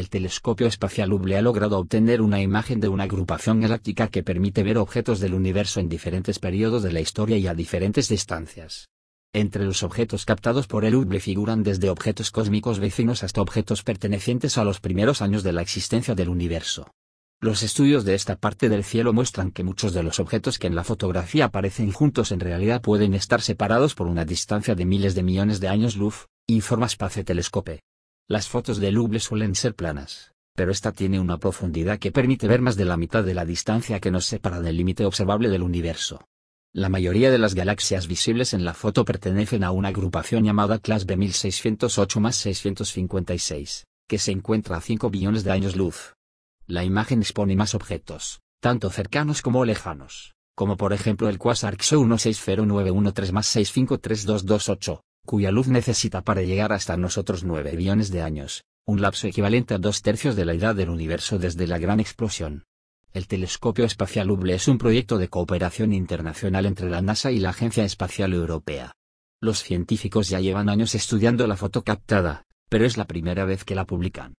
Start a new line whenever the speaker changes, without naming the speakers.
el telescopio espacial Hubble ha logrado obtener una imagen de una agrupación galáctica que permite ver objetos del universo en diferentes periodos de la historia y a diferentes distancias. Entre los objetos captados por el Hubble figuran desde objetos cósmicos vecinos hasta objetos pertenecientes a los primeros años de la existencia del universo. Los estudios de esta parte del cielo muestran que muchos de los objetos que en la fotografía aparecen juntos en realidad pueden estar separados por una distancia de miles de millones de años luz, informa Space Telescope. Las fotos de Luble suelen ser planas, pero esta tiene una profundidad que permite ver más de la mitad de la distancia que nos separa del límite observable del universo. La mayoría de las galaxias visibles en la foto pertenecen a una agrupación llamada clase B1608 656, que se encuentra a 5 billones de años luz. La imagen expone más objetos, tanto cercanos como lejanos, como por ejemplo el Quasar XO 160913 653228 cuya luz necesita para llegar hasta nosotros 9 billones de años, un lapso equivalente a dos tercios de la edad del universo desde la gran explosión. El Telescopio Espacial Hubble es un proyecto de cooperación internacional entre la NASA y la Agencia Espacial Europea. Los científicos ya llevan años estudiando la foto captada, pero es la primera vez que la publican.